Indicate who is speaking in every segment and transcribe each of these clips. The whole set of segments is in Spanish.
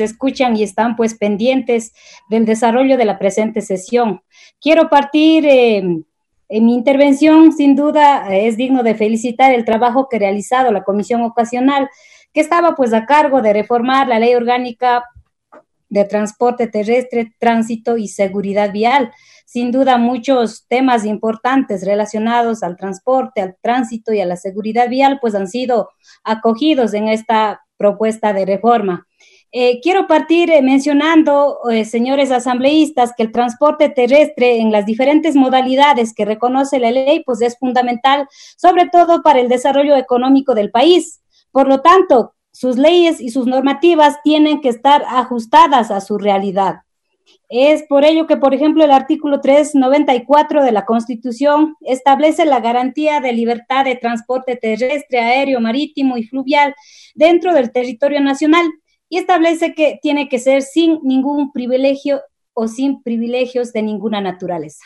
Speaker 1: escuchan y están pues pendientes del desarrollo de la presente sesión. Quiero partir em, en mi intervención, sin duda es digno de felicitar el trabajo que ha realizado la comisión ocasional, que estaba pues a cargo de reformar la ley orgánica de transporte terrestre, tránsito y seguridad vial. Sin duda, muchos temas importantes relacionados al transporte, al tránsito y a la seguridad vial, pues han sido acogidos en esta propuesta de reforma. Eh, quiero partir eh, mencionando, eh, señores asambleístas, que el transporte terrestre en las diferentes modalidades que reconoce la ley, pues es fundamental, sobre todo para el desarrollo económico del país. Por lo tanto, sus leyes y sus normativas tienen que estar ajustadas a su realidad. Es por ello que, por ejemplo, el artículo 394 de la Constitución establece la garantía de libertad de transporte terrestre, aéreo, marítimo y fluvial dentro del territorio nacional y establece que tiene que ser sin ningún privilegio o sin privilegios de ninguna naturaleza.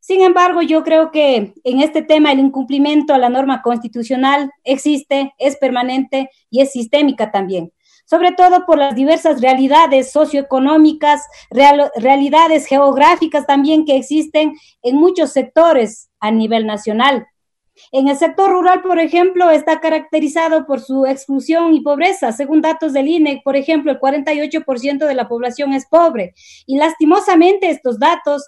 Speaker 1: Sin embargo, yo creo que en este tema el incumplimiento a la norma constitucional existe, es permanente y es sistémica también, sobre todo por las diversas realidades socioeconómicas, realidades geográficas también que existen en muchos sectores a nivel nacional, en el sector rural, por ejemplo, está caracterizado por su exclusión y pobreza. Según datos del INE, por ejemplo, el 48% de la población es pobre. Y lastimosamente estos datos,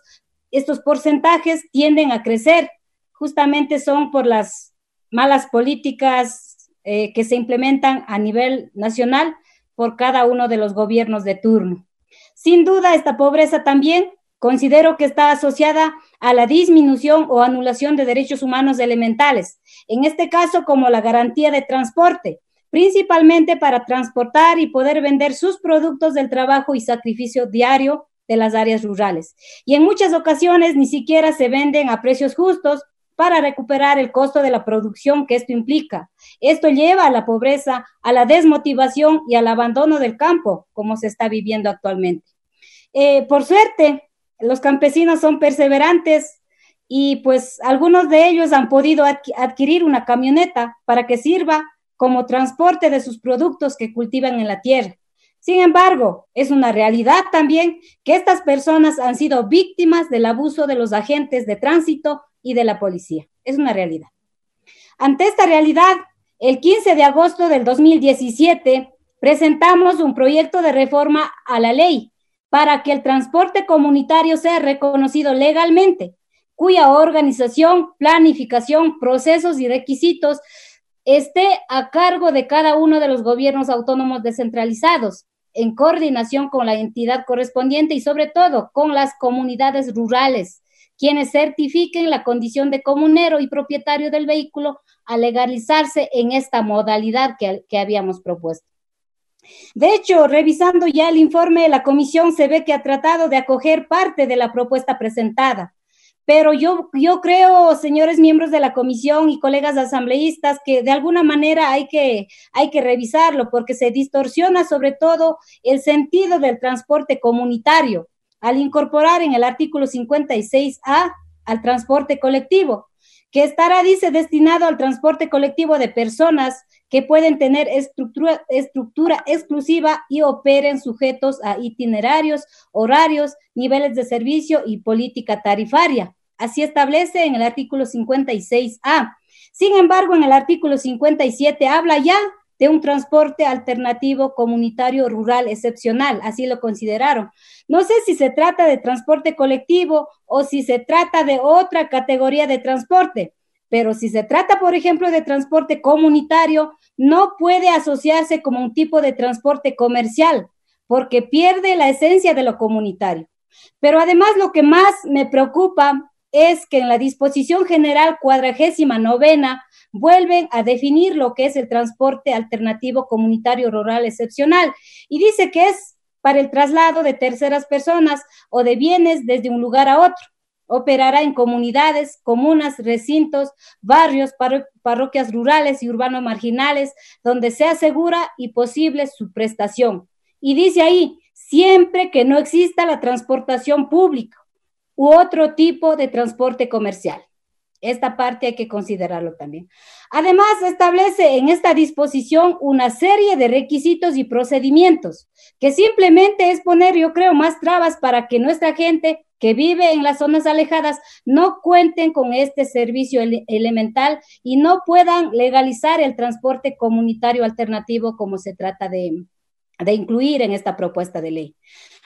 Speaker 1: estos porcentajes tienden a crecer. Justamente son por las malas políticas eh, que se implementan a nivel nacional por cada uno de los gobiernos de turno. Sin duda, esta pobreza también considero que está asociada a la disminución o anulación de derechos humanos elementales, en este caso como la garantía de transporte, principalmente para transportar y poder vender sus productos del trabajo y sacrificio diario de las áreas rurales. Y en muchas ocasiones ni siquiera se venden a precios justos para recuperar el costo de la producción que esto implica. Esto lleva a la pobreza, a la desmotivación y al abandono del campo, como se está viviendo actualmente. Eh, por suerte, los campesinos son perseverantes y pues algunos de ellos han podido adquirir una camioneta para que sirva como transporte de sus productos que cultivan en la tierra. Sin embargo, es una realidad también que estas personas han sido víctimas del abuso de los agentes de tránsito y de la policía. Es una realidad. Ante esta realidad, el 15 de agosto del 2017 presentamos un proyecto de reforma a la ley para que el transporte comunitario sea reconocido legalmente, cuya organización, planificación, procesos y requisitos esté a cargo de cada uno de los gobiernos autónomos descentralizados, en coordinación con la entidad correspondiente y sobre todo con las comunidades rurales, quienes certifiquen la condición de comunero y propietario del vehículo a legalizarse en esta modalidad que, que habíamos propuesto. De hecho, revisando ya el informe, de la comisión se ve que ha tratado de acoger parte de la propuesta presentada. Pero yo, creo, señores miembros de la comisión y colegas asambleístas, que de alguna manera hay que, hay que revisarlo porque se distorsiona sobre todo el sentido del transporte comunitario al incorporar en el artículo 56A al transporte colectivo, que estará, dice, destinado al transporte colectivo de personas que pueden tener estructura, exclusiva y operen sujetos a itinerarios, horarios, niveles de servicio y política tarifaria. Así establece en el artículo 56A. Sin embargo, en el artículo 57 habla ya de un transporte alternativo comunitario rural excepcional, así lo consideraron. No sé si se trata de transporte colectivo o si se trata de otra categoría de transporte, pero si se trata, por ejemplo, de transporte comunitario, no puede asociarse como un tipo de transporte comercial, porque pierde la esencia de lo comunitario. Pero además lo que más me preocupa es que en la disposición general cuadragésima novena vuelven a definir lo que es el transporte alternativo comunitario rural excepcional y dice que es para el traslado de terceras personas o de bienes desde un lugar a otro. Operará en comunidades, comunas, recintos, barrios, parroquias rurales y urbanos marginales, donde sea segura y posible su prestación. Y dice ahí, siempre que no exista la transportación pública u otro tipo de transporte comercial. Esta parte hay que considerarlo también. Además, establece en esta disposición una serie de requisitos y procedimientos, que simplemente es poner, yo creo, más trabas para que nuestra gente que vive en las zonas alejadas no cuenten con este servicio elemental y no puedan legalizar el transporte comunitario alternativo como se trata de, de incluir en esta propuesta de ley.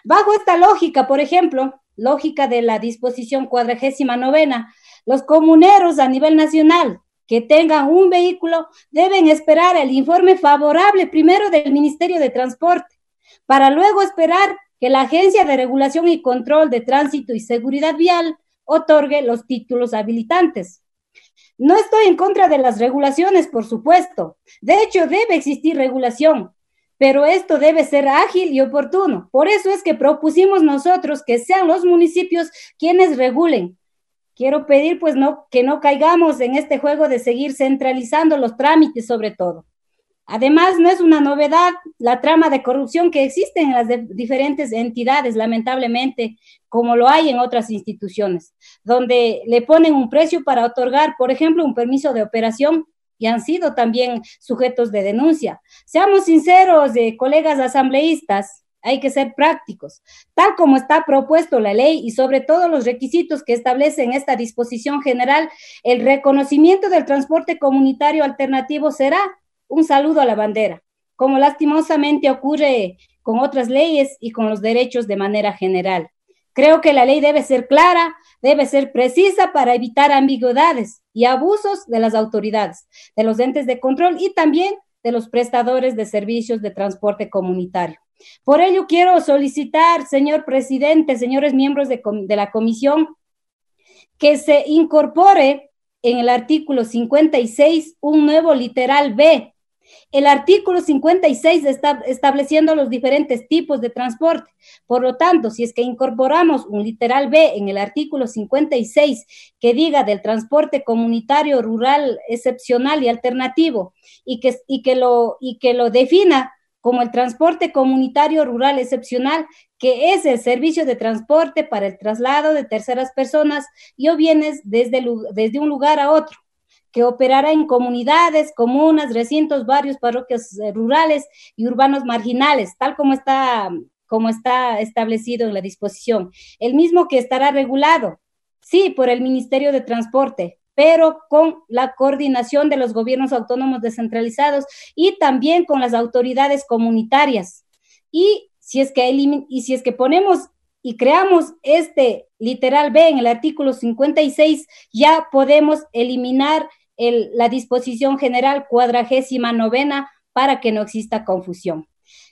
Speaker 1: Bajo esta lógica, por ejemplo, lógica de la disposición cuadragésima novena, los comuneros a nivel nacional que tengan un vehículo deben esperar el informe favorable primero del Ministerio de Transporte, para luego esperar que la Agencia de Regulación y Control de Tránsito y Seguridad Vial otorgue los títulos habilitantes. No estoy en contra de las regulaciones, por supuesto. De hecho, debe existir regulación, pero esto debe ser ágil y oportuno. Por eso es que propusimos nosotros que sean los municipios quienes regulen. Quiero pedir pues no que no caigamos en este juego de seguir centralizando los trámites sobre todo. Además, no es una novedad la trama de corrupción que existe en las diferentes entidades, lamentablemente, como lo hay en otras instituciones, donde le ponen un precio para otorgar, por ejemplo, un permiso de operación y han sido también sujetos de denuncia. Seamos sinceros, eh, colegas asambleístas, hay que ser prácticos. Tal como está propuesto la ley y sobre todo los requisitos que establecen esta disposición general, el reconocimiento del transporte comunitario alternativo será un saludo a la bandera, como lastimosamente ocurre con otras leyes y con los derechos de manera general. Creo que la ley debe ser clara, debe ser precisa para evitar ambigüedades y abusos de las autoridades, de los entes de control y también de los prestadores de servicios de transporte comunitario. Por ello, quiero solicitar, señor presidente, señores miembros de, la comisión, que se incorpore en el artículo 56 un nuevo literal B el artículo 56 está estableciendo los diferentes tipos de transporte. Por lo tanto, si es que incorporamos un literal B en el artículo 56 que diga del transporte comunitario rural excepcional y alternativo y que, y que, lo, y que lo defina como el transporte comunitario rural excepcional, que es el servicio de transporte para el traslado de terceras personas y o bienes desde, desde un lugar a otro que operará en comunidades, comunas, recintos, barrios, parroquias eh, rurales y urbanos marginales, tal como está, como está establecido en la disposición. El mismo que estará regulado, sí, por el Ministerio de Transporte, pero con la coordinación de los gobiernos autónomos descentralizados y también con las autoridades comunitarias. Y si es que, y si es que ponemos y creamos este literal B en el artículo 56, ya podemos eliminar la disposición general cuadragésima novena para que no exista confusión.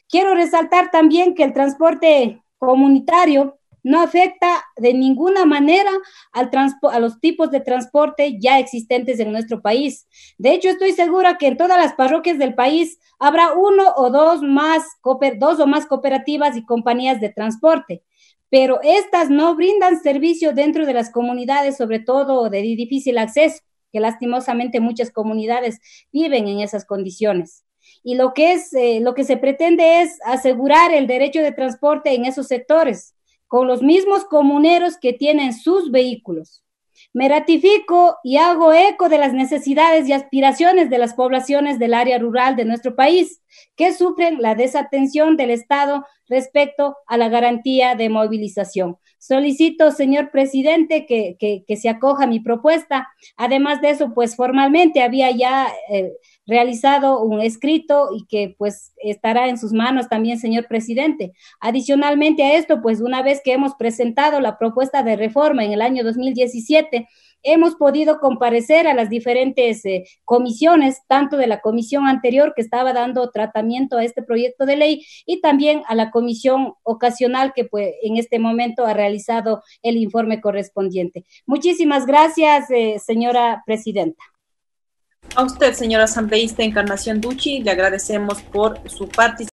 Speaker 1: Quiero resaltar también que el transporte comunitario no afecta de ninguna manera al a los tipos de transporte ya existentes en nuestro país. De hecho, estoy segura que en todas las parroquias del país habrá uno o dos, más dos o más cooperativas y compañías de transporte, pero estas no brindan servicio dentro de las comunidades, sobre todo de difícil acceso que lastimosamente muchas comunidades viven en esas condiciones. Y lo que, eh, lo que se pretende es asegurar el derecho de transporte en esos sectores con los mismos comuneros que tienen sus vehículos. Me ratifico y hago eco de las necesidades y aspiraciones de las poblaciones del área rural de nuestro país, que sufren la desatención del Estado respecto a la garantía de movilización. Solicito, señor presidente, que, se acoja mi propuesta. Además de eso, pues formalmente había ya eh, realizado un escrito y que pues estará en sus manos también, señor presidente. Adicionalmente a esto, pues una vez que hemos presentado la propuesta de reforma en el año 2017, hemos podido comparecer a las diferentes eh, comisiones, tanto de la comisión anterior que estaba dando tratamiento a este proyecto de ley y también a la comisión ocasional que pues, en este momento ha realizado el informe correspondiente. Muchísimas gracias, eh, señora presidenta. A usted, señora asambleísta Encarnación Duchi, le agradecemos por su participación.